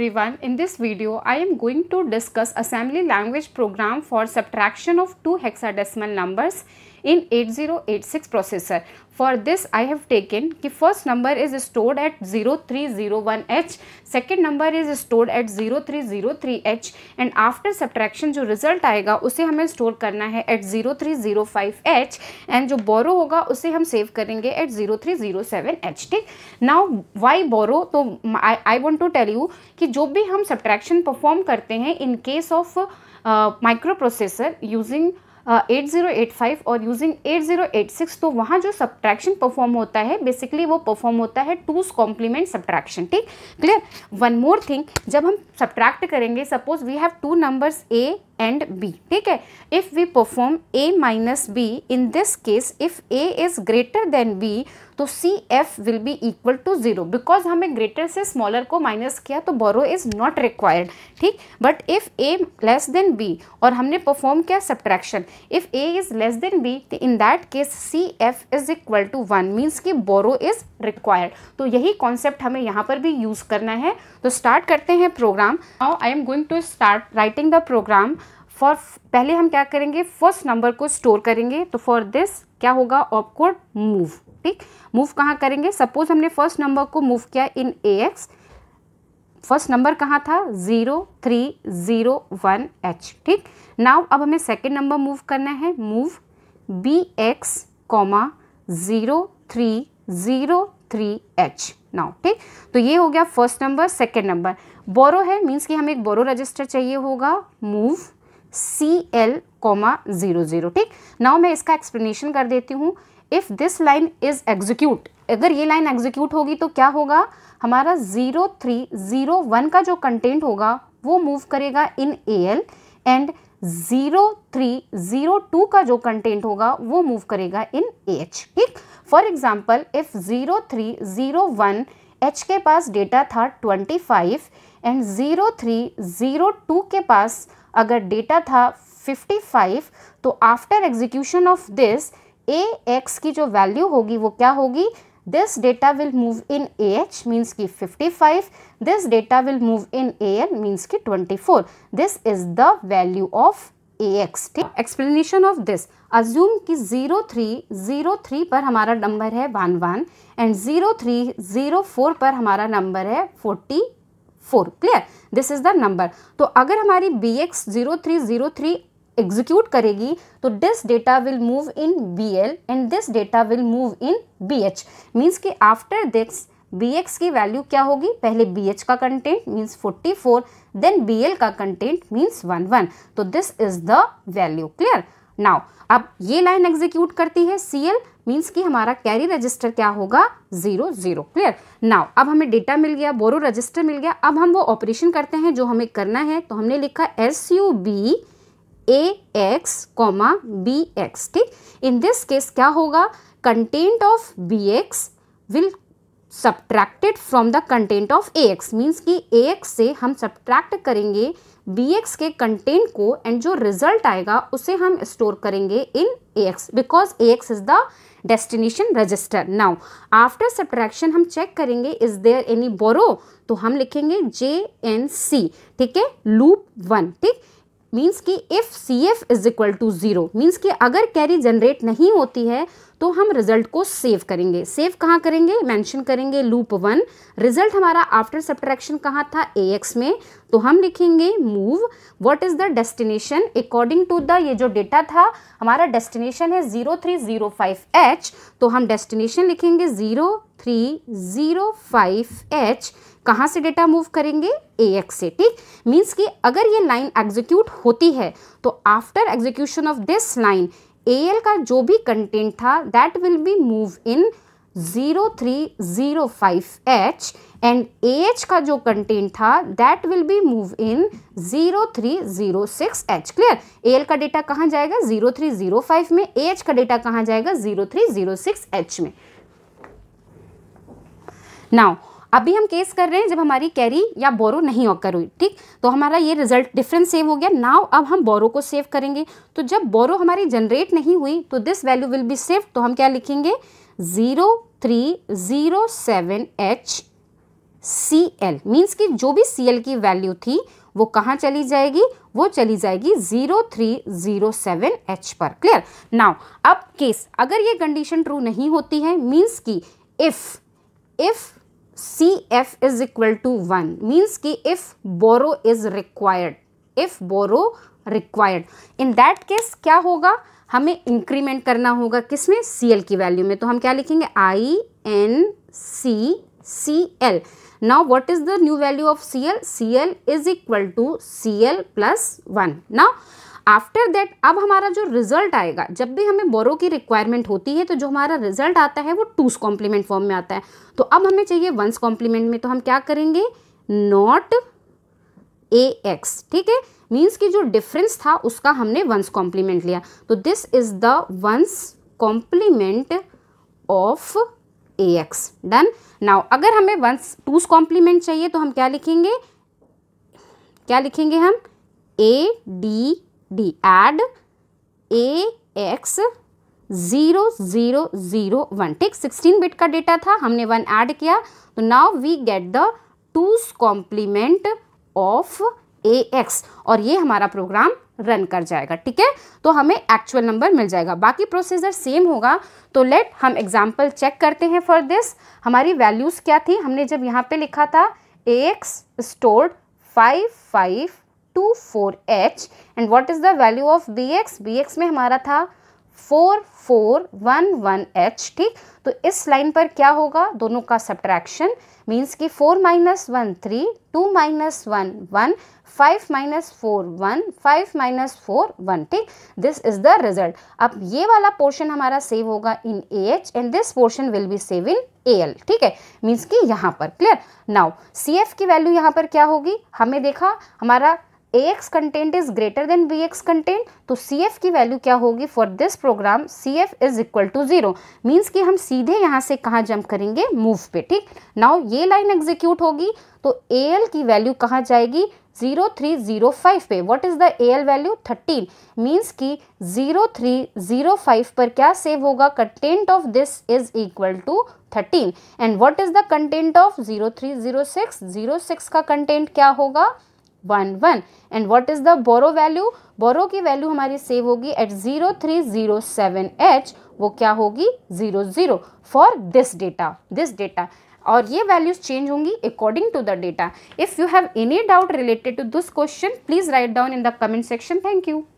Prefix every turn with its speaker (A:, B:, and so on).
A: everyone. In this video, I am going to discuss assembly language program for subtraction of two hexadecimal numbers in 8086 processor. For this, I have taken the first number is stored at 0301H, second number is stored at 0303H and after subtraction jo result aayega use hame store karna hai at 0305H and jo borrow hoga use hum save karenge at 0307H ठीक Now why borrow to I I want to tell you ki जो भी हम subtraction perform करते हैं in case of microprocessor using 8085 और using 8086 तो वहाँ जो सब्ट्रैक्शन परफॉर्म होता है बेसिकली वो परफॉर्म होता है टूज कॉम्प्लीमेंट सब्ट्रैक्शन ठीक क्लियर वन मोर थिंग जब हम सब्ट्रैक्ट करेंगे suppose we have two numbers A and B ठीक है if we perform A minus B in this case if A is greater than B तो C F will be equal to zero because हमें greater से smaller को minus किया तो borrow is not required ठीक but if A less than B और हमने perform किया subtraction if A is less than B तो in that case C F is equal to one means की बोरो इज़ रिक्वायर्ड तो यही concept हमें यहाँ पर भी यूज़ करना है तो स्टार्ट करते हैं program I am going to start writing the program for पहले हम क्या करेंगे फर्स्ट नंबर को स्टोर करेंगे तो फॉर दिस क्या होगा ऑपकोड मूव ठीक मूव कहाँ करेंगे सपोज हमने फर्स्ट नंबर को मूव किया in A X first number कहाँ था zero three zero one H ठीक नाउ अब हमें सेकेंड नंबर मूव करना है move B X comma zero three zero three H now ठीक तो ये हो गया first number second number borrow है मीन्स कि हमें एक बोरो रजिस्टर चाहिए होगा move C L comma zero zero ठीक नाउ मैं इसका एक्सप्लेनेशन कर देती हूँ if this line is execute अगर ये लाइन एग्जीक्यूट होगी तो क्या होगा हमारा ज़ीरो थ्री ज़ीरो वन का जो कंटेंट होगा वो मूव करेगा in A L and zero three zero two का जो कंटेंट होगा वो मूव करेगा इन ए एच ठीक for example if zero three zero one H के पास डेटा था twenty five and zero three zero two के पास अगर डेटा था 55 तो after execution of this A X की जो वैल्यू होगी वो क्या होगी this data will move in A H means की 55 this data will move in A N means की 24 this is the value of A X ठीक एक्सप्लेनेशन ऑफ दिस अज्यूम कि जीरो थ्री जीरो थ्री पर हमारा number है one one and zero three zero four पर हमारा number है forty four clear this is the number तो अगर हमारी B X zero three zero three execute करेगी तो this data will move in B L and this data will move in B H means कि after this B X की value क्या होगी पहले बी एच का content means forty four then B L का content means one one तो this is the value clear now अब ये लाइन एग्जीक्यूट करती है सी एल मीन्स कि हमारा कैरी रजिस्टर क्या होगा जीरो जीरो क्लियर नाउ अब हमें डेटा मिल गया बोरो रजिस्टर मिल गया अब हम वो ऑपरेशन करते हैं जो हमें करना है तो हमने लिखा S U B A X comma B X ठीक इन दिस केस क्या होगा content of B X will subtracted from the content of A X means कि ए एक्स से हम सब्ट्रैक्ट करेंगे बी के कंटेंट को एंड जो रिजल्ट आएगा उसे हम स्टोर करेंगे in A X because A X is the destination register now after subtraction हम चेक करेंगे इज देयर एनी बोरो तो हम लिखेंगे जे एन सी ठीक है लूप वन ठीक मीन्स कि if C F is equal to zero means कि अगर कैरी जनरेट नहीं होती है तो हम रिजल्ट को सेव करेंगे सेव कहाँ करेंगे मेंशन करेंगे लूप वन रिजल्ट हमारा आफ्टर सब्ट्रैक्शन कहाँ था ए एक्स में तो हम लिखेंगे move what is the destination according to the ये जो डेटा था हमारा डेस्टिनेशन है zero three zero five H तो हम डेस्टिनेशन लिखेंगे zero three zero five H कहाँ से डेटा मूव करेंगे ए एक्स से ठीक मीन्स कि अगर ये लाइन एग्जीक्यूट होती है तो after execution of this line A L का जो भी कंटेंट था that will be move in zero three zero five H and A H का जो कंटेंट था that will be move in zero three zero six H clear A L का data कहाँ जाएगा जीरो थ्री जीरो फाइव में ए H का data कहाँ जाएगा zero three zero six H में नाउ अभी हम केस कर रहे हैं जब हमारी कैरी या बोरो नहीं ऑकर हुई ठीक तो हमारा ये रिजल्ट डिफरेंस सेव हो गया नाव अब हम बोरो को सेव करेंगे तो जब बोरो हमारी जनरेट नहीं हुई तो this value will be save तो हम क्या लिखेंगे zero three zero seven H C L means कि जो भी सी एल की वैल्यू थी वो कहाँ चली जाएगी वो चली जाएगी zero three zero seven H पर क्लियर नाउ अब केस अगर ये कंडीशन ट्रू नहीं होती है मीन्स कि if if C F is equal to one means कि if borrow is required if borrow required in that case क्या होगा हमें इंक्रीमेंट करना होगा किसमें सी एल की वैल्यू में तो हम क्या लिखेंगे I N C C L is the new value of C L C L is equal to C L plus one now after that अब हमारा जो रिजल्ट आएगा जब भी हमें बोरो की रिक्वायरमेंट होती है तो जो हमारा रिजल्ट आता है वो टूस कॉम्प्लीमेंट फॉर्म में आता है तो अब हमें चाहिए वंस कॉम्प्लीमेंट में तो हम क्या करेंगे नॉट ए एक्स ठीक है मीन्स कि जो डिफरेंस था उसका हमने वंस कॉम्प्लीमेंट लिया तो this is the one's complement of A X done now अगर हमें वंस टूस कॉम्प्लीमेंट चाहिए तो हम क्या लिखेंगे क्या लिखेंगे हम A D D add A X zero zero zero one ठीक सिक्सटीन बिट का डेटा था हमने वन ऐड किया तो now we get the two complement of A X और ये हमारा प्रोग्राम रन कर जाएगा ठीक है तो हमें एक्चुअल नंबर मिल जाएगा बाकी प्रोसीजर सेम होगा तो लेट हम एग्जाम्पल चेक करते हैं फॉर दिस हमारी वैल्यूज़ क्या थी हमने जब यहाँ पे लिखा था A X stored five five two four H and what is the value of B X B X में हमारा था four four one one H ठीक तो इस लाइन पर क्या होगा दोनों का सब्ट्रैक्शन मीन्स कि four minus one three two minus one one five minus four one five minus four one ठीक दिस इज द रिजल्ट अब ये वाला पोर्शन हमारा सेव होगा इन A H and this portion will be save in A L ठीक है means कि यहाँ पर क्लियर नाउ सी एफ की वैल्यू यहाँ पर क्या होगी हमें देखा हमारा A X content is greater than B X content तो सी एफ की वैल्यू क्या होगी for this program C F is equal to zero means कि हम सीधे यहाँ से कहाँ जंप करेंगे मूव पे ठीक नाउ ये लाइन एग्जीक्यूट होगी तो ए एल की वैल्यू कहाँ जाएगी जीरो थ्री जीरो फाइव पे what is the A L value thirteen means कि जीरो थ्री जीरो फाइव पर क्या सेव होगा content of this is equal to thirteen and what is the content of zero three zero six zero six का content क्या होगा one one and what is the borrow value borrow की value हमारी save होगी at zero three zero seven H वो क्या होगी zero zero for this data this data और ये वैल्यूज चेंज होंगी according to the data if you have any doubt related to this question please write down in the comment section thank you